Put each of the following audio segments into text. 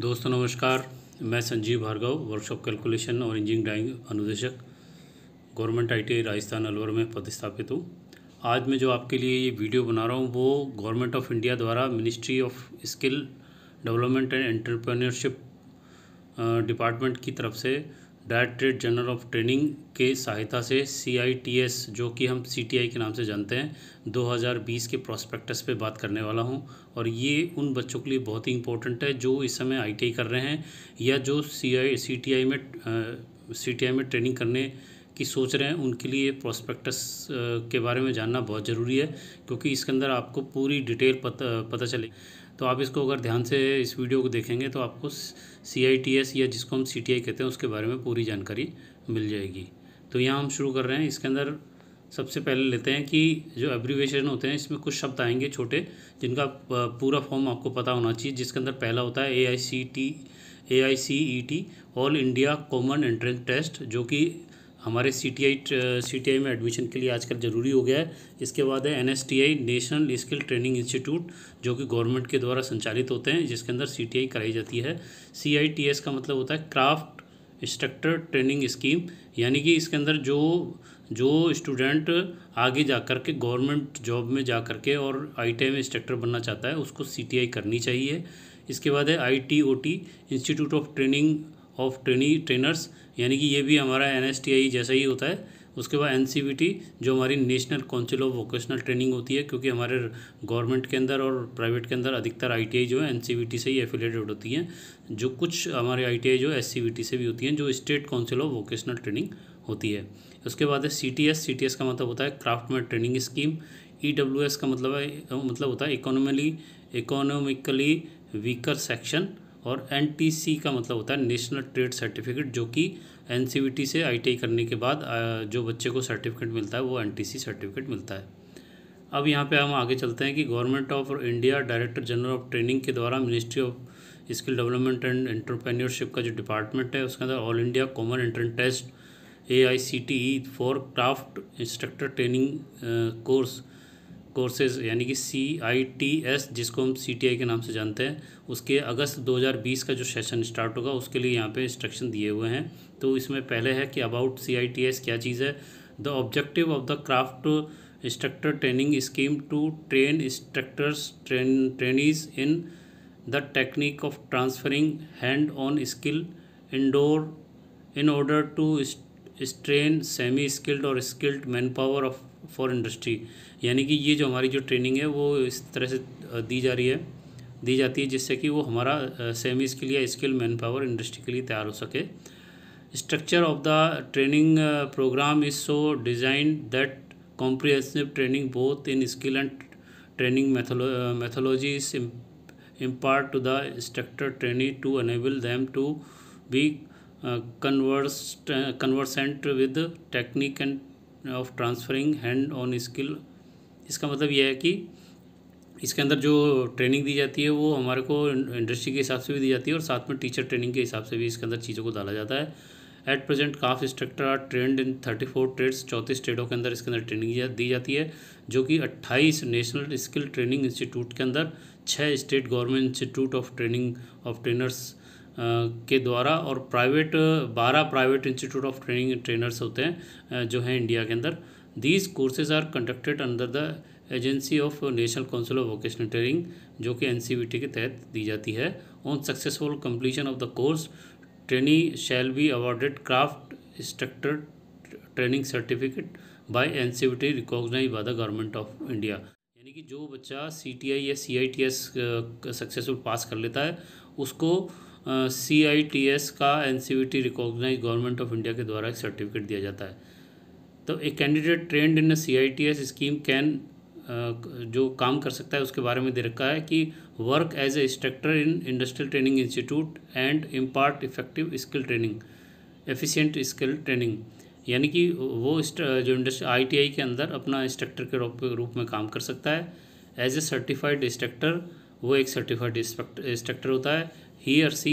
दोस्तों नमस्कार मैं संजीव भार्गव वर्कशॉप कैलकुलेशन और इंजीनियरिंग ड्राइंग अनुदेशक गवर्नमेंट आई राजस्थान अलवर में पदस्थापित हूँ आज मैं जो आपके लिए ये वीडियो बना रहा हूँ वो गवर्नमेंट ऑफ इंडिया द्वारा ministry of skill development and entrepreneurship department की तरफ से डायरेक्ट्रेट जनरल ऑफ ट्रेनिंग के सहायता से सी जो कि हम सी के नाम से जानते हैं 2020 के प्रोस्पेक्टस पे बात करने वाला हूं और ये उन बच्चों के लिए बहुत ही इंपॉर्टेंट है जो इस समय आई कर रहे हैं या जो सी आई में सी में ट्रेनिंग करने की सोच रहे हैं उनके लिए प्रोस्पेक्टस के बारे में जानना बहुत ज़रूरी है क्योंकि इसके अंदर आपको पूरी डिटेल पता पता चले तो आप इसको अगर ध्यान से इस वीडियो को देखेंगे तो आपको सी या जिसको हम सी कहते हैं उसके बारे में पूरी जानकारी मिल जाएगी तो यहाँ हम शुरू कर रहे हैं इसके अंदर सबसे पहले लेते हैं कि जो एब्रीवेशन होते हैं इसमें कुछ शब्द आएंगे छोटे जिनका पूरा फॉर्म आपको पता होना चाहिए जिसके अंदर पहला होता है A I C T A I C E T all India common entrance test जो कि हमारे सी टी आई सी टी आई में एडमिशन के लिए आजकल ज़रूरी हो गया है इसके बाद है N S T I national skill training institute जो कि गवर्नमेंट के द्वारा संचालित होते हैं जिसके अंदर सी टी आई कराई जाती है सी आई टी एस का मतलब होता है क्राफ्ट इंस्ट्रक्टर ट्रेनिंग स्कीम यानी कि इसके अंदर जो जो स्टूडेंट आगे जा कर के गवर्नमेंट जॉब में जा कर के और आई टी आई में इंस्ट्रक्टर बनना चाहता है उसको सी टी आई करनी चाहिए इसके बाद है I T O T institute of training of trainee trainers यानी कि ये भी हमारा एन जैसा ही होता है उसके बाद एन जो हमारी national council of vocational training होती है क्योंकि हमारे गवर्नमेंट के अंदर और प्राइवेट के अंदर अधिकतर आई जो है एन से ही एफिलेटेड होती हैं जो कुछ हमारे आई जो एस से भी होती हैं जो state council of vocational training होती है उसके बाद है C T S C T S का मतलब होता है craftsmen training scheme E W S का मतलब है मतलब होता है इकोनॉमिली इकोनॉमिकली वीकर सेक्शन और एन का मतलब होता है नेशनल ट्रेड सर्टिफिकेट जो कि एन से आई करने के बाद जो बच्चे को सर्टिफिकेट मिलता है वो एन सर्टिफिकेट मिलता है अब यहाँ पे हम आगे चलते हैं कि government of India director general of training के द्वारा ministry of skill development and entrepreneurship का जो डिपार्टमेंट है उसके अंदर all India common entrance test A I C T E for craft instructor training course courses यानी कि सी आई टी एस जिसको हम सी टी आई के नाम से जानते हैं उसके अगस्त 2020 का जो सेशन स्टार्ट होगा उसके लिए यहाँ पे इंस्ट्रक्शन दिए हुए हैं तो इसमें पहले है कि about C I T S क्या चीज़ है the objective of the craft instructor training scheme to train instructors train trainees in the technique of transferring hand on skill indoor in order to strain semi skilled और skilled man power of for industry यानी कि ये जो हमारी जो training है वो इस तरह से दी जा रही है दी जाती है जिससे कि वो हमारा सेमी स्किल या स्किल मैन पावर इंडस्ट्री के लिए तैयार हो सके structure of the training programme is so design that comprehensive training both in skill and training methodology is impart to the instructor training to enable them to be converse conversant with technique and of transferring hand on skill इसका मतलब यह है कि इसके अंदर जो training दी जाती है वो हमारे को इंडस्ट्री के हिसाब से भी दी जाती है और साथ में टीचर ट्रेनिंग के हिसाब से भी इसके अंदर चीज़ों को डाला जाता है at present craft instructor are trained in thirty four trades चौंतीस स्टेटों के अंदर इसके अंदर ट्रेनिंग दी जाती है जो कि अट्ठाईस नेशनल स्किल ट्रेनिंग इंस्टीट्यूट के अंदर छः state government institute of training of trainers के द्वारा और प्राइवेट बारह private institute of training trainers होते हैं जो हैं इंडिया के अंदर these courses are conducted under the agency of national council of vocational training जो कि एन e के तहत दी जाती है on successful completion of the course trainee shall be awarded craft instructor training certificate by N C B T recognise bye the government of India यानी कि जो बच्चा सी टी आई या C I T S successful pass कर लेता है उसको C I T S का N C V T recognise government of India के द्वारा एक सर्टिफिकेट दिया जाता है तो एक candidate trained in C I T S scheme can जो काम कर सकता है उसके बारे में दे रखा है कि work as a instructor in industrial training institute and impart effective skill training efficient skill training यानी कि वो जो इंडस्ट्री आई के अंदर अपना इंस्ट्रक्टर के रूप में काम कर सकता है एज ए सर्टिफाइड इंस्ट्रक्टर वो एक सर्टिफाइड इंस्ट्रक्टर होता है ही आर सी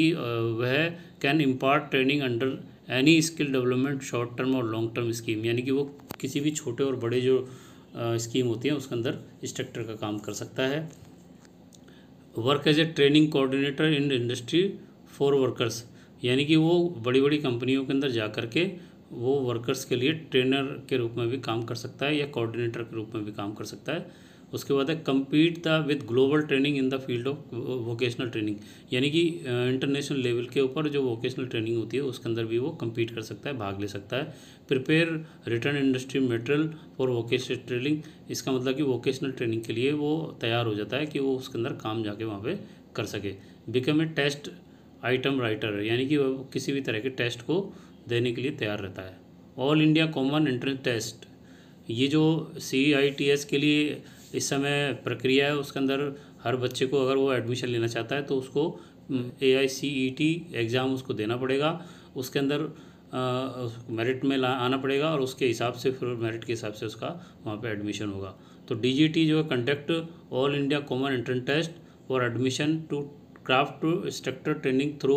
वह can impart training under any skill development short term और लॉन्ग टर्म स्कीम यानी कि वो किसी भी छोटे और बड़े जो स्कीम होती है उसके अंदर इंस्ट्रक्टर का काम कर सकता है work as a training coordinator in industry for workers यानी कि वो बड़ी बड़ी कंपनियों के अंदर जा करके के वो वर्कर्स के लिए ट्रेनर के रूप में भी काम कर सकता है या कोऑर्डिनेटर के रूप में भी काम कर सकता है उसके बाद है compete the with global training in the field of vocational training यानी कि इंटरनेशनल लेवल के ऊपर जो वोकेशनल ट्रेनिंग होती है उसके अंदर भी वो कम्पीट कर सकता है भाग ले सकता है prepare return industry material for vocational training इसका मतलब कि वोकेशनल ट्रेनिंग के लिए वो तैयार हो जाता है कि वो उसके अंदर काम जाके वहाँ पर कर सके become a test item writer यानी कि वह किसी भी तरह के टेस्ट को देने के लिए तैयार रहता है all India common entrance test ये जो सी आई टी एस के लिए इस समय प्रक्रिया है उसके अंदर हर बच्चे को अगर वो एडमिशन लेना चाहता है तो उसको ए I C E T exam उसको देना पड़ेगा उसके अंदर मेरिट में आना पड़ेगा और उसके हिसाब से फिर मेरिट के हिसाब से उसका वहाँ पे एडमिशन होगा तो डीजीटी जो है conduct all India common entrance test for admission to craft instructor training through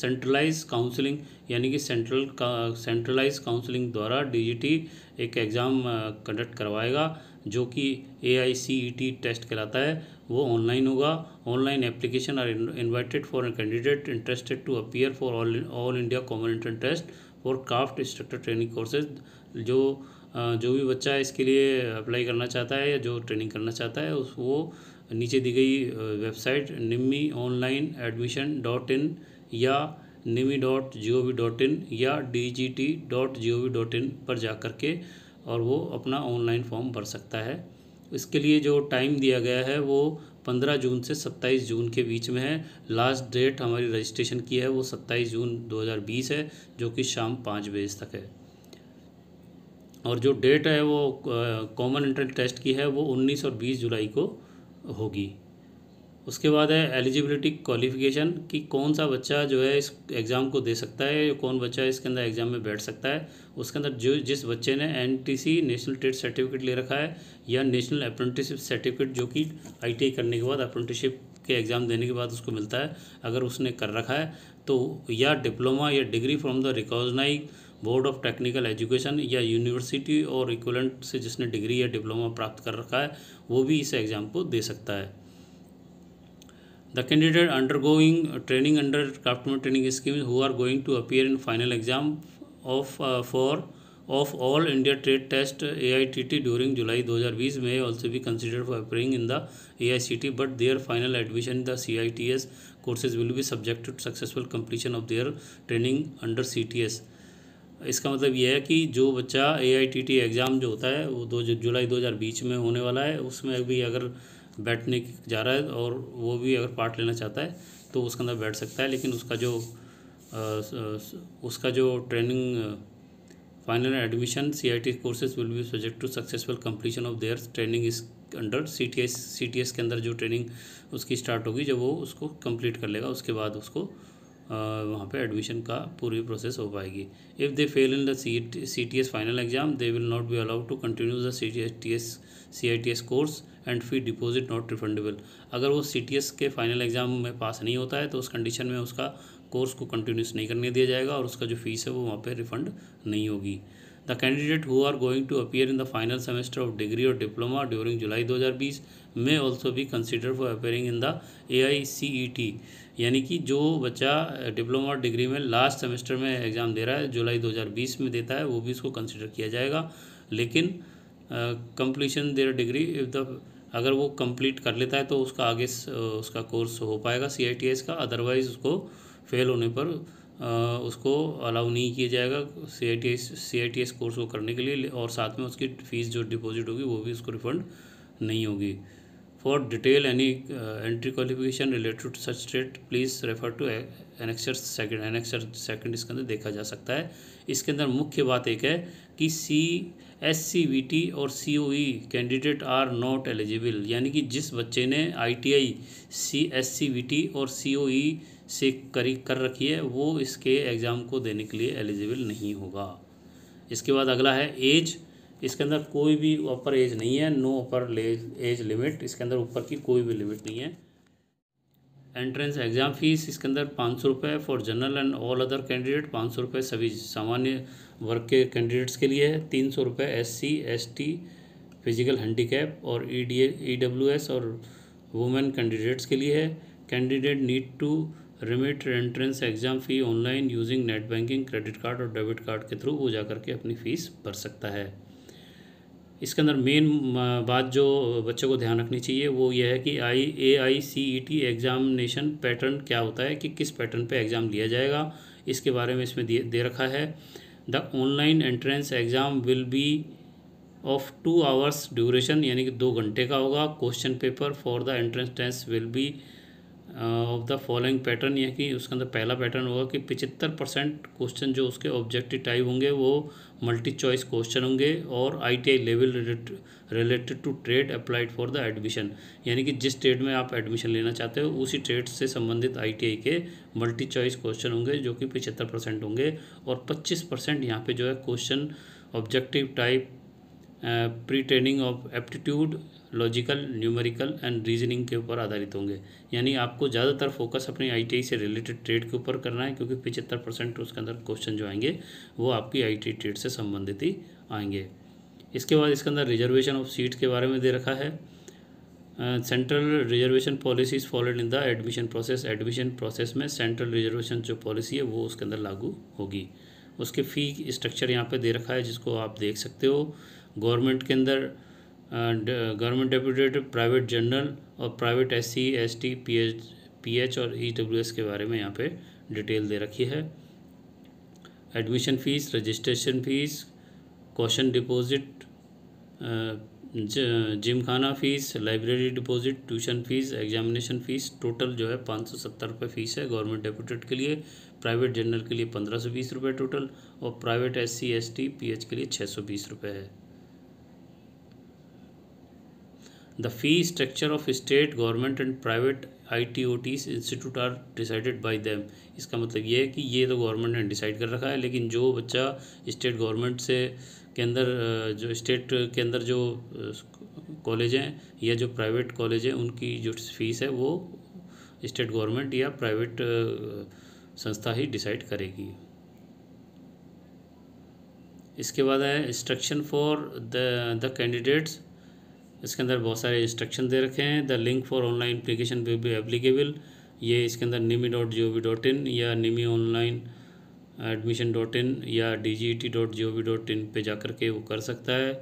centralise counselling यानी कि सेंट्रल का सेंट्रलाइज काउंसलिंग द्वारा डीजीटी एक एग्ज़ाम कंडक्ट करवाएगा जो कि ए I C E T test कहलाता है वो ऑनलाइन होगा online application are invited for a candidate interested to appear for all India common entrance test for craft instructor training courses जो जो भी बच्चा इसके लिए अप्लाई करना चाहता है या जो ट्रेनिंग करना चाहता है उस वो नीचे दी गई website NIMI online admission dot in या NIMI dot G O V dot in या D G T dot G O V dot in पर जा कर के और वो अपना ऑनलाइन फॉर्म भर सकता है इसके लिए जो टाइम दिया गया है वो 15 जून से 27 जून के बीच में है लास्ट डेट हमारी रजिस्ट्रेशन की है वो 27 जून 2020 है जो कि शाम पाँच बजे तक है और जो डेट है वो कॉमन एंट्रेंस टेस्ट की है वो 19 और 20 जुलाई को होगी उसके बाद है एलिजिबिलिटी क्वालिफिकेशन कि कौन सा बच्चा जो है इस एग्ज़ाम को दे सकता है या कौन बच्चा इसके अंदर एग्ज़ाम में बैठ सकता है उसके अंदर जो जिस बच्चे ने एनटीसी नेशनल ट्रेड सर्टिफिकेट ले रखा है या नेशनल अप्रेंटिसशिप सर्टिफिकेट जो कि आईटीआई करने के बाद अप्रेंटिसशिप के एग्ज़ाम देने के बाद उसको मिलता है अगर उसने कर रखा है तो या डिप्लोमा या degree from the recognise board of technical education या यूनिवर्सिटी और इक्वलेंट से जिसने डिग्री या डिप्लोमा प्राप्त कर रखा है वो भी इस एग्ज़ाम को दे सकता है The candidate undergoing training under craftsman training scheme who are going to appear in final exam of uh, for of all India Trade Test AITT during July 2020 may also be considered for appearing in the AICT, but their final admission in the CITS courses will be subject to successful completion of their training under CTS. इसका मतलब यह है कि जो बच्चा ए exam जो होता है वो दो जुलाई 2020 में होने वाला है उसमें अभी अगर बैठने जा रहा है और वो भी अगर पार्ट लेना चाहता है तो उसके अंदर बैठ सकता है लेकिन उसका जो उसका जो training final admission C I T courses will be subject to successful completion of their training is under C T S C T S के अंदर जो ट्रेनिंग उसकी स्टार्ट होगी जब वो उसको कंप्लीट कर लेगा उसके बाद उसको वहाँ पे एडमिशन का पूरी प्रोसेस हो पाएगी if they fail in the C T S final exam they will not be allowed to continue the C T S C I T S course and fee deposit not refundable अगर वो C T S के final exam में pass नहीं होता है तो उस condition में उसका कोर्स को कंटिन्यूस नहीं करने दिया जाएगा और उसका जो फीस है वो वहाँ पर रिफंड नहीं होगी The candidate who are going to appear in the final semester of degree or diploma during July 2020 may also be considered for appearing in the AICET यानी कि जो बच्चा डिप्लोमा डिग्री में लास्ट सेमेस्टर में exam दे रहा है जुलाई 2020 में देता है वो भी इसको कंसिडर किया जाएगा लेकिन completion their degree if the अगर वो कंप्लीट कर लेता है तो उसका आगे उसका कोर्स हो पाएगा सी का अदरवाइज़ उसको फेल होने पर उसको अलाउ नहीं किया जाएगा C I T S C I T S course को करने के लिए और साथ में उसकी फ़ीस जो डिपॉजिट होगी वो भी उसको रिफ़ंड नहीं होगी For detail any uh, entry qualification related to such state, please refer to uh, annexure second. Annexure second इसके अंदर देखा जा सकता है इसके अंदर मुख्य बात एक है कि C S C B T और C O E candidate are not eligible यानी कि जिस बच्चे ने I T I C S C B T और सी ओ ई से करी कर रखी है वो इसके एग्ज़ाम को देने के लिए एलिजिबल नहीं होगा इसके बाद अगला है एज इसके अंदर कोई भी अपर एज नहीं है नो अपर एज लिमिट इसके अंदर ऊपर की कोई भी लिमिट नहीं है एंट्रेंस एग्ज़ाम फीस इसके अंदर पाँच सौ रुपये for general and all other candidate पाँच सौ रुपये सभी सामान्य वर्ग के कैंडिडेट्स के लिए है तीन सौ रुपये S C S T physical handicap और E D E W S और वुमेन कैंडिडेट्स के लिए है candidate need to remit entrance exam fee online using net banking credit card और डेबिट कार्ड के थ्रू वो जा करके अपनी फ़ीस भर सकता है इसके अंदर मेन बात जो बच्चों को ध्यान रखनी चाहिए वो ये है कि I A I C E T examination pattern क्या होता है कि किस पैटर्न पे एग्ज़ाम लिया जाएगा इसके बारे में इसमें दे, दे रखा है the online entrance exam will be of two hours duration यानी कि दो घंटे का होगा question paper for the entrance test will be of the following pattern यह कि उसके अंदर पहला पैटर्न होगा कि पिचहत्तर परसेंट क्वेश्चन जो उसके ऑब्जेक्टिव टाइप होंगे वो मल्टी चॉइस क्वेश्चन होंगे और ITI level related to trade applied for the admission यानी कि जिस ट्रेड में आप एडमिशन लेना चाहते हो उसी ट्रेड से संबंधित आईटीआई के मल्टी चॉइस क्वेश्चन होंगे जो कि पिचहत्तर परसेंट होंगे और पच्चीस परसेंट यहाँ पर जो है question objective type pre training of aptitude logical numerical and reasoning के ऊपर आधारित होंगे यानी आपको ज़्यादातर फोकस अपने आई से रिलेटेड ट्रेड के ऊपर करना है क्योंकि पिचहत्तर परसेंट उसके अंदर क्वेश्चन जो आएंगे वो आपकी आई ट्रेड से संबंधित ही आएंगे इसके बाद इसके अंदर रिजर्वेशन ऑफ सीट के बारे में दे रखा है central reservation policy is followed in the admission process admission process में सेंट्रल रिजर्वेशन जो पॉलिसी है वो उसके अंदर लागू होगी उसके फ़ी स्ट्रक्चर यहाँ पे दे रखा है जिसको आप देख सकते हो गवर्नमेंट के अंदर गवर्नमेंट डेप्यूटेट प्राइवेट जनरल और private S C S T P H P H और ई डब्ल्यू एस के बारे में यहाँ पे डिटेल दे रखी है admission fees registration fees question deposit gymkhana fees library deposit tuition fees examination fees total जो है पाँच सौ सत्तर रुपये फ़ीस है गवर्नमेंट डेप्यूटेट के लिए प्राइवेट जनरल के लिए पंद्रह सौ बीस रुपये टोटल और private S C S T P H के लिए छः सौ बीस रुपये है the fee structure of state government and private I T O Ts institute are decided by them इसका मतलब ये है कि ये तो गवर्नमेंट ने डिसाइड कर रखा है लेकिन जो बच्चा स्टेट गवर्नमेंट से के अंदर जो स्टेट के अंदर जो कॉलेज हैं या जो प्राइवेट कॉलेज हैं उनकी जो फीस है वो स्टेट गवर्नमेंट या प्राइवेट संस्था ही डिसाइड करेगी इसके बाद है इंस्ट्रक्शन फॉर द कैंडिडेट्स इसके अंदर बहुत सारे इंस्ट्रक्शन दे रखे हैं the link for online application way be applicable ये इसके अंदर NIMI dot G O V dot in या NIMI online admission dot in या D G T dot G O V dot in पर जा कर के वो कर सकता है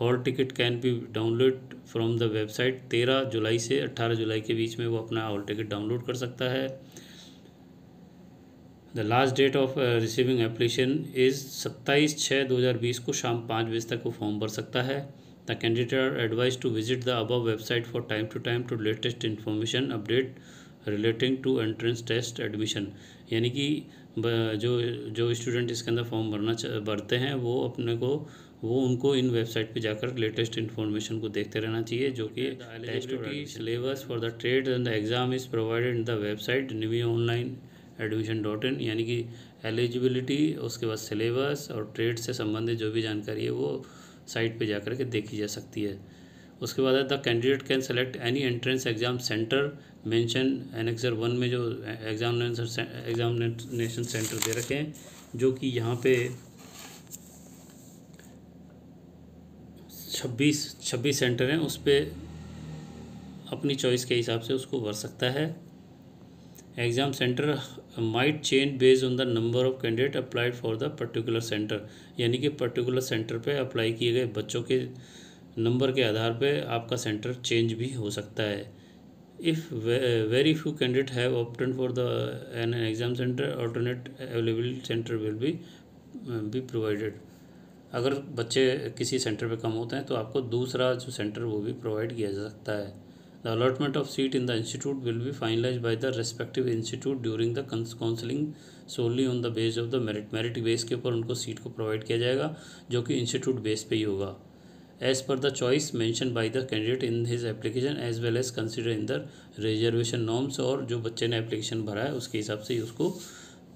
hall ticket can be download from the website तेरह जुलाई से अट्ठारह जुलाई के बीच में वो अपना हॉल टिकट डाउनलोड कर सकता है the last date of receiving application is सत्ताईस छः दो हज़ार बीस को शाम पाँच बजे तक वो फॉर्म भर सकता है The candidates are advised to visit the above website for time to time to latest information update relating to entrance test admission यानी कि जो जो स्टूडेंट इसके अंदर फॉर्म भरना भरते हैं वो अपने को वो उनको इन वेबसाइट पे जाकर लेटेस्ट इन्फॉर्मेशन को देखते रहना चाहिए जो कि eligibility syllabus for the trade and the exam is provided in the website NIMI online admission dot in यानी कि एलिजिबिलिटी उसके बाद सिलेबस और ट्रेड से संबंधित जो भी जानकारी है वो साइट पे जा कर के देखी जा सकती है उसके बाद है the candidate can select any entrance exam centre mention annexure one में जो एग्जामिनेशन एग्जामिनेशन सेंटर दे रखे हैं जो कि यहाँ पे छब्बीस छब्बीस सेंटर हैं उस पर अपनी चॉइस के हिसाब से उसको भर सकता है exam centre might change based on the number of candidate applied for the particular centre यानी कि पर्टिकुलर सेंटर पे अप्लाई किए गए बच्चों के नंबर के आधार पे आपका सेंटर चेंज भी हो सकता है if very few candidate have opted for the an exam centre alternate available centre will be be provided अगर बच्चे किसी सेंटर पे कम होते हैं तो आपको दूसरा जो सेंटर वो भी प्रोवाइड किया जा सकता है the allotment of seat in the institute will be finalise by the respective institute during the counselling solely on the base of the merit merit base के ऊपर उनको सीट को प्रोवाइड किया जाएगा जो कि इंस्टीट्यूट बेस पर ही होगा as per the choice mention by the candidate in his application as well as consider in the reservation norms और जो बच्चे ने एप्लीकेशन भरा है उसके हिसाब से ही उसको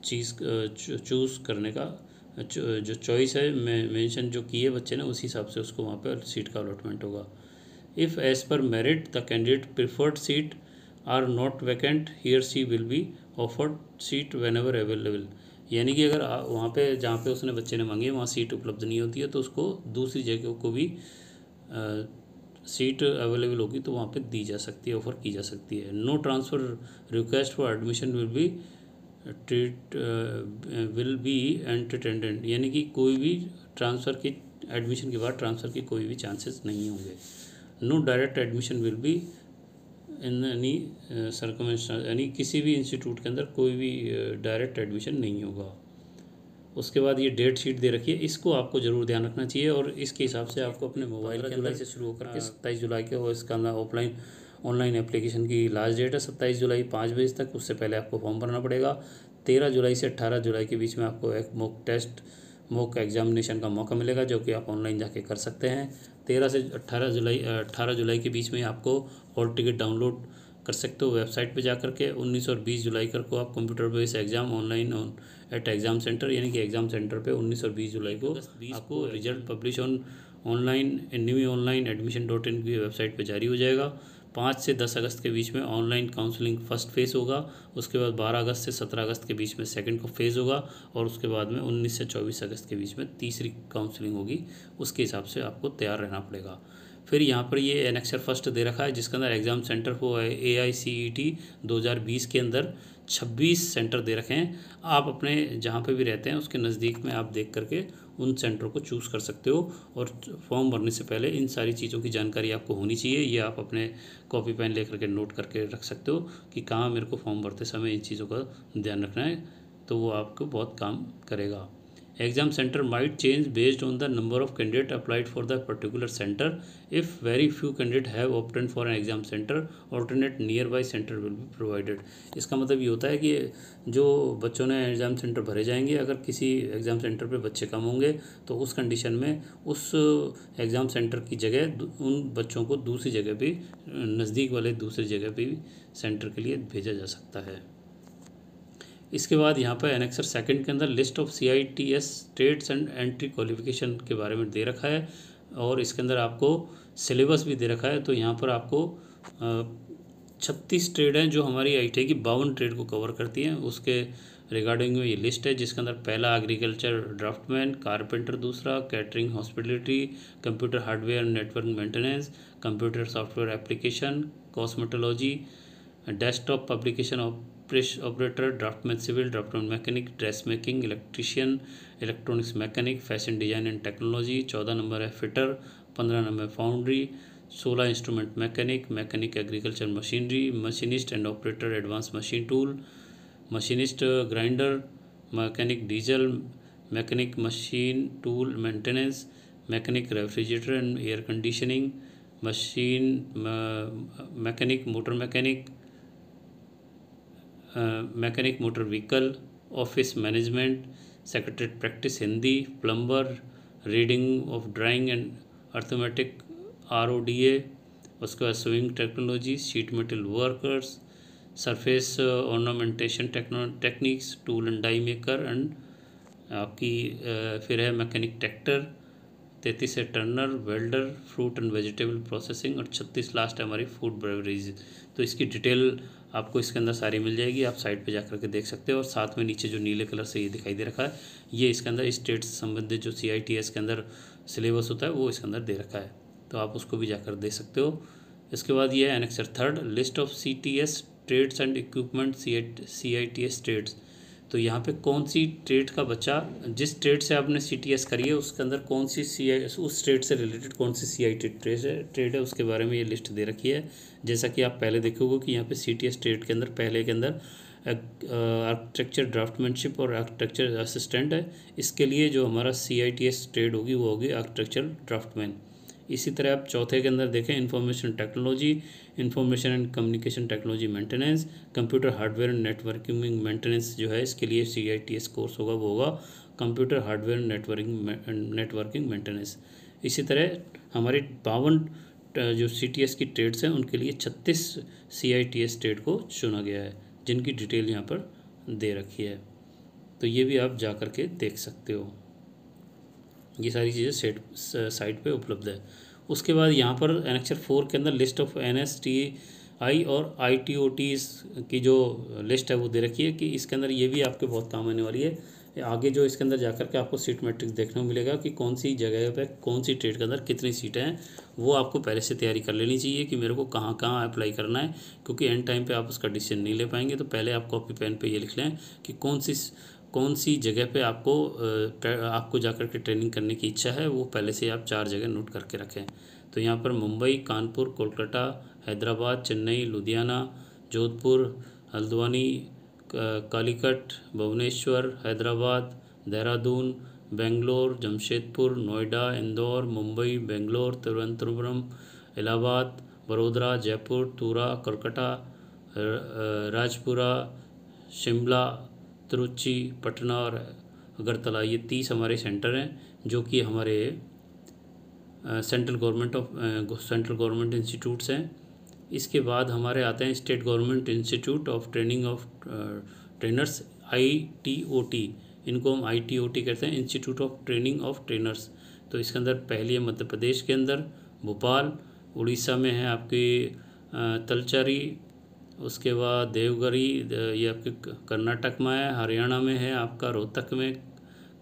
चीज़ चूज़ करने का जो चॉइस है मेंशन जो की है बच्चे ने उसी हिसाब से उसको वहाँ पर सीट का अलॉटमेंट होगा If as per merit the candidate preferred seat are not vacant, C she will be offered seat whenever available. यानी कि अगर वहाँ पे जहाँ पे उसने बच्चे ने मांगी है वहाँ सीट उपलब्ध नहीं होती है तो उसको दूसरी जगह को भी आ, सीट अवेलेबल होगी तो वहाँ पे दी जा सकती है ऑफ़र की जा सकती है no transfer request for admission will be treat will be entertained यानी कि कोई भी ट्रांसफ़र की एडमिशन के बाद ट्रांसफ़र के कोई भी चांसेस नहीं होंगे no direct admission will be in any circumstance यानी किसी भी इंस्टीट्यूट के अंदर कोई भी डायरेक्ट uh, एडमिशन नहीं होगा उसके बाद ये डेट शीट दे रखी है इसको आपको ज़रूर ध्यान रखना चाहिए और इसके हिसाब से आपको अपने मोबाइल के जुलाई से शुरू होकर हाँ। सत्ताईस जुलाई के और इसका ऑफलाइन ऑनलाइन एप्लीकेशन की लास्ट डेट है सत्ताईस जुलाई पाँच बजे तक उससे पहले आपको फॉर्म भरना पड़ेगा तेरह जुलाई से अट्ठारह जुलाई के बीच में आपको एक मॉक टेस्ट मॉक एग्जामिनेशन का मौका मिलेगा जो कि आप ऑनलाइन जाके कर सकते हैं तेरह से अट्ठारह जुलाई अट्ठारह जुलाई के बीच में आपको हॉल टिकट डाउनलोड कर सकते हो वेबसाइट पे जा कर के उन्नीस और बीस जुलाई कर को आप computer based exam online on at exam centre यानी कि एग्जाम सेंटर पे उन्नीस और बीस जुलाई को बीस आपको result publish on online new online admission dot in की वेबसाइट पर जारी हो जाएगा पाँच से दस अगस्त के बीच में ऑनलाइन काउंसलिंग फर्स्ट फेज़ होगा उसके बाद बारह अगस्त से सत्रह अगस्त के बीच में सेकंड को फेज़ होगा और उसके बाद में उन्नीस से चौबीस अगस्त के बीच में तीसरी काउंसलिंग होगी उसके हिसाब से आपको तैयार रहना पड़ेगा फिर यहाँ पर ये एनेक्सर फर्स्ट दे रखा है जिसके अंदर एग्ज़ाम सेंटर को ए आई सी ई टी दो हज़ार बीस के अंदर छब्बीस सेंटर दे रखे हैं आप अपने जहाँ पे भी रहते हैं उसके नज़दीक में आप देख करके उन सेंटर को चूज़ कर सकते हो और फॉर्म भरने से पहले इन सारी चीज़ों की जानकारी आपको होनी चाहिए ये आप अपने कॉपी पेन ले के नोट करके रख सकते हो कि कहाँ मेरे को फॉर्म भरते समय इन चीज़ों का ध्यान रखना है तो वो आपको बहुत काम करेगा exam center might change based on the number of candidates applied for the particular center if very few candidates have opted for an exam center alternate nearby center will be provided इसका मतलब ये होता है कि जो बच्चों ने exam centre भरे जाएंगे अगर किसी एग्ज़ाम सेंटर पे बच्चे कम होंगे तो उस कंडीशन में उस एग्ज़ाम सेंटर की जगह उन बच्चों को दूसरी जगह भी नज़दीक वाले दूसरी जगह भी सेंटर के लिए भेजा जा सकता है इसके बाद यहाँ पर एनेक्सर सेकंड के अंदर list of C I T S trades and entry qualification के बारे में दे रखा है और इसके अंदर आपको सिलेबस भी दे रखा है तो यहाँ पर आपको छत्तीस ट्रेड हैं जो हमारी आई की बावन ट्रेड को कवर करती हैं उसके रिगार्डिंग में ये लिस्ट है जिसके अंदर पहला एग्रीकल्चर ड्राफ्टमैन कारपेंटर दूसरा catering hospitality computer hardware network maintenance computer software application cosmetology desktop publication of press operator draftsman civil draftsman mechanic dress making electrician electronics mechanic fashion design and technology चौदह number है fitter पंद्रह number foundry सोलह instrument mechanic mechanic agriculture machinery machinist and operator advance machine tool machinist grinder mechanic diesel mechanic machine tool maintenance mechanic refrigerator and air conditioning machine mechanic motor mechanic mechanic motor vehicle office management secretariat practice Hindi plumber reading of drawing and arithmetic R O D A उसके बाद sewing technology sheet metal workers surface ornamentation techniques tool and die maker and आपकी फिर है mechanic tractor तैतीस है turner welder fruit and vegetable processing और छत्तीस last है हमारी फूड बेवरेज तो इसकी डिटेल आपको इसके अंदर सारी मिल जाएगी आप साइट पे जा कर के देख सकते हो और साथ में नीचे जो नीले कलर से ये दिखाई दे रखा है ये इसके अंदर स्टेट से संबंधित जो सी के अंदर सिलेबस होता है वो इसके अंदर दे रखा है तो आप उसको भी जाकर देख सकते हो इसके बाद ये है annexure third list of C T S trades and equipment C I T S trades तो यहाँ पे कौन सी ट्रेड का बच्चा जिस ट्रेड से आपने सी टी एस करी है उसके अंदर कौन सी सी आई उस ट्रेड से रिलेटेड कौन सी सी आई टी ट्रेड है ट्रेड है उसके बारे में ये लिस्ट दे रखी है जैसा कि आप पहले देखोगे कि यहाँ पे सी टी एस ट्रेड के अंदर पहले के अंदर आर्किटेक्चर ड्राफ्टमैनशिप और आर्किटेक्चर असिस्टेंट है इसके लिए जो हमारा C I T S trade होगी वो होगी आर्किटेक्चर ड्राफ्टमैन इसी तरह आप चौथे के अंदर देखें information technology information and communication technology maintenance computer hardware and networking maintenance जो है इसके लिए C I T S course होगा वो होगा computer hardware and networking networking maintenance इसी तरह हमारे बावन जो सी टी एस की ट्रेड्स हैं उनके लिए छत्तीस C I T S trade को चुना गया है जिनकी डिटेल यहाँ पर दे रखी है तो ये भी आप जा कर के देख सकते हो ये सारी चीज़ें सेट साइट पे उपलब्ध है उसके बाद यहाँ पर एनेक्चर फोर के अंदर list of N S T I और आई टी ओ टीज़ की जो लिस्ट है वो दे रखी है कि इसके अंदर ये भी आपके बहुत काम आने वाली है आगे जो इसके अंदर जाकर के आपको सीट मैट्रिक्स देखने को मिलेगा कि कौन सी जगह पे कौन सी ट्रेड के अंदर कितनी सीटें हैं वो आपको पहले से तैयारी कर लेनी चाहिए कि मेरे को कहाँ कहाँ अप्लाई करना है क्योंकि एंड टाइम पे आप उसका डिसीजन नहीं ले पाएंगे तो पहले आप कॉपी पेन पे ये लिख लें कि कौन सी कौन सी जगह पे आपको आपको जाकर के ट्रेनिंग करने की इच्छा है वो पहले से आप चार जगह नोट करके रखें तो यहाँ पर मुंबई कानपुर कोलकाता हैदराबाद चेन्नई लुधियाना जोधपुर हल्द्वानी कालीकट भुवनेश्वर हैदराबाद देहरादून बेंगलोर जमशेदपुर नोएडा इंदौर मुंबई बेंगलोर तिरुवनंतपुरम इलाहाबाद बड़ोदरा जयपुर तुरा कोलकाता राजपुरा शिमला तिरुच्ची पटना और अगरतला ये तीस हमारे सेंटर हैं जो कि हमारे central government of central government institutes हैं इसके बाद हमारे आते हैं state government institute of training of trainers I T O T इनको हम आई टी ओ टी कहते हैं institute of training of trainers तो इसके अंदर पहली है मध्य प्रदेश के अंदर भोपाल उड़ीसा में है आपकी तलचारी उसके बाद देवगरी ये आपके कर्नाटक में है हरियाणा में है आपका रोहतक में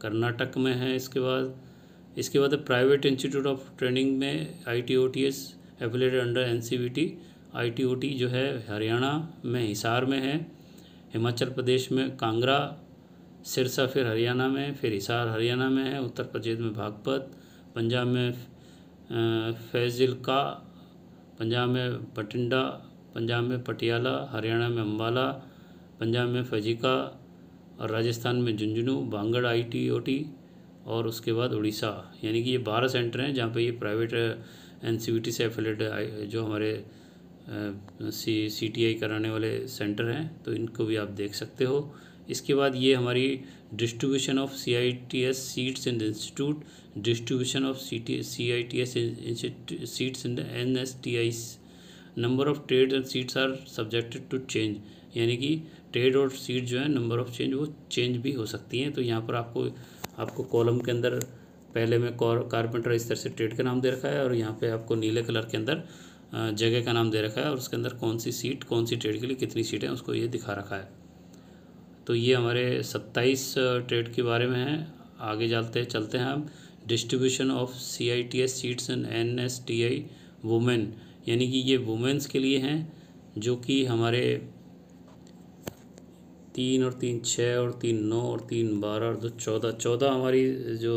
कर्नाटक में है इसके बाद इसके बाद प्राइवेट इंस्टीट्यूट ऑफ ट्रेनिंग में I T O T S affiliated under N C B T I T O T जो है हरियाणा में हिसार में है हिमाचल प्रदेश में कांगड़ा सिरसा फिर हरियाणा में फिर हिसार हरियाणा में है उत्तर प्रदेश में भागपत पंजाब में फैजिल का पंजाब में बठिंडा पंजाब में पटियाला हरियाणा में अम्बाला पंजाब में फजीका और राजस्थान में झुंझुनू भांगड़ आई टी ओ टी और उसके बाद उड़ीसा यानी कि ये बारह सेंटर हैं जहाँ पे ये प्राइवेट एन सी टी से एफिलेट जो हमारे सी सी टी आई कराने वाले सेंटर हैं तो इनको भी आप देख सकते हो इसके बाद ये हमारी distribution of C I T S seats in the institute distribution of C T C I T S seats in the N S T I number of trade and seats are subjected to change यानी कि trade और seat जो है number of change वो change भी हो सकती हैं तो यहाँ पर आपको आपको कॉलम के अंदर पहले में कारपेंटर इस तरह से ट्रेड का नाम दे रखा है और यहाँ पे आपको नीले कलर के अंदर जगह का नाम दे रखा है और उसके अंदर कौन सी सीट कौन सी ट्रेड के लिए कितनी सीटें उसको ये दिखा रखा है तो ये हमारे सत्ताईस ट्रेड के बारे में है आगे चलते चलते हैं हम distribution of C I T S seats and N S T I women यानी कि ये वुमेंस के लिए हैं जो कि हमारे तीन और तीन छः और तीन नौ और तीन बारह और दो चौदह चौदह हमारी जो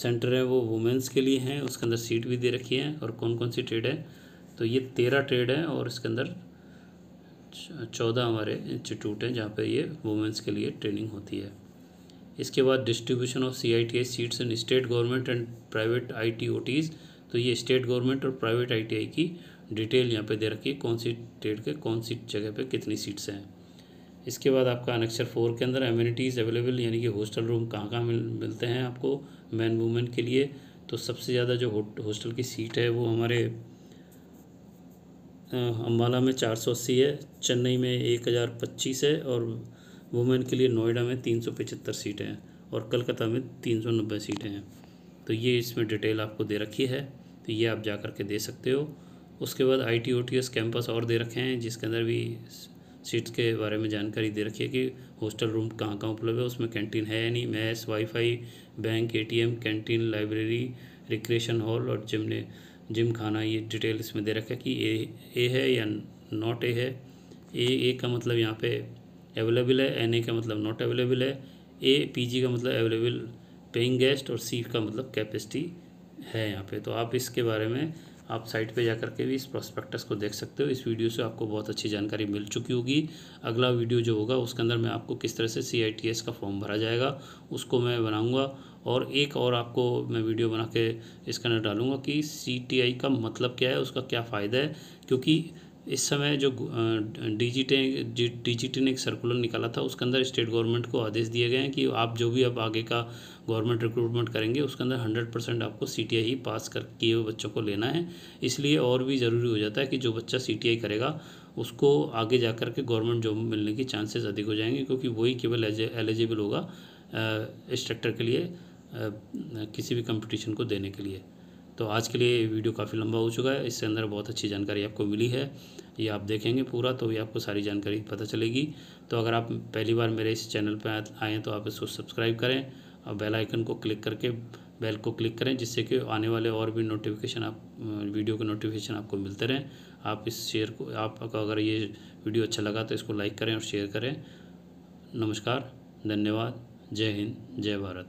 सेंटर है वो वुमेंस के लिए हैं उसके अंदर सीट भी दे रखी है और कौन कौन सी ट्रेड है तो ये तेरह ट्रेड है और इसके अंदर चौदह हमारे इंस्टीट्यूट हैं जहाँ पर ये वुमेंस के लिए ट्रेनिंग होती है इसके बाद distribution of C I T I seats in state government and private I T O Ts तो ये स्टेट गवर्नमेंट और प्राइवेट आईटीआई की डिटेल यहाँ पे दे रखी है कौन सी स्टेट के कौन सी जगह पे कितनी सीट्स हैं इसके बाद आपका अनेक्सर फोर के अंदर एम्यूनिटीज़ अवेलेबल यानी कि हॉस्टल रूम कहाँ कहाँ मिल, मिलते हैं आपको मैन वूमेन के लिए तो सबसे ज़्यादा जो हॉस्टल की सीट है वो हमारे अम्बाला में चार सौ अस्सी है चेन्नई में एक हज़ार पच्चीस है और वुमेन के लिए नोएडा में तीन सौ पचहत्तर सीटें हैं और कलकत्ता में तीन सौ नब्बे सीटें हैं तो ये इसमें डिटेल आपको दे रखी है तो ये आप जा कर के दे सकते हो उसके बाद I T O T S campus और दे रखे हैं जिसके अंदर भी सीट्स के बारे में जानकारी दे रखी है कि हॉस्टल रूम कहाँ कहाँ उपलब्ध है उसमें कैंटीन है या नहीं mess wifi bank ATM canteen library recreation hall और जिम ने जिम खाना ये डिटेल इसमें दे रखा है कि ए ए है या नॉट ए है ए ए का मतलब यहाँ पे अवेलेबल है एन ए का मतलब नॉट अवेलेबल है ए जी का मतलब अवेलेबल पेइंग गेस्ट और सीट का मतलब कैपेसिटी है यहाँ पे तो आप इसके बारे में आप साइट पे जा करके भी इस प्रोस्पेक्टस को देख सकते हो इस वीडियो से आपको बहुत अच्छी जानकारी मिल चुकी होगी अगला वीडियो जो होगा उसके अंदर मैं आपको किस तरह से सी का फॉर्म भरा जाएगा उसको मैं बनाऊँगा और एक और आपको मैं वीडियो बना के इसके अंदर डालूँगा कि सी का मतलब क्या है उसका क्या फ़ायदा है क्योंकि इस समय जो डीजीटेन ने एक सर्कुलर निकाला था उसके अंदर स्टेट गवर्नमेंट को आदेश दिए गए हैं कि आप जो भी आप आगे का गवर्नमेंट रिक्रूटमेंट करेंगे उसके अंदर हंड्रेड परसेंट आपको सी टी आई पास कर किए हुए बच्चों को लेना है इसलिए और भी ज़रूरी हो जाता है कि जो बच्चा सी टी आई करेगा उसको आगे जा कर के गवर्नमेंट जॉब मिलने की चांसेस अधिक हो जाएंगे क्योंकि वही केवल एलिजिबल होगा इंस्ट्रक्टर के लिए किसी भी कंपटीशन को देने के लिए तो आज के लिए वीडियो काफ़ी लंबा हो चुका है इससे अंदर बहुत अच्छी जानकारी आपको मिली है ये आप देखेंगे पूरा तो ये आपको सारी जानकारी पता चलेगी तो अगर आप पहली बार मेरे इस चैनल पर आएँ तो आप इसको सब्सक्राइब करें और बेल आइकन को क्लिक करके बेल को क्लिक करें जिससे कि आने वाले और भी नोटिफिकेशन आप वीडियो के नोटिफिकेशन आपको मिलते रहें आप इस शेयर को आप अगर ये वीडियो अच्छा लगा तो इसको लाइक करें और शेयर करें नमस्कार धन्यवाद जय हिंद जय भारत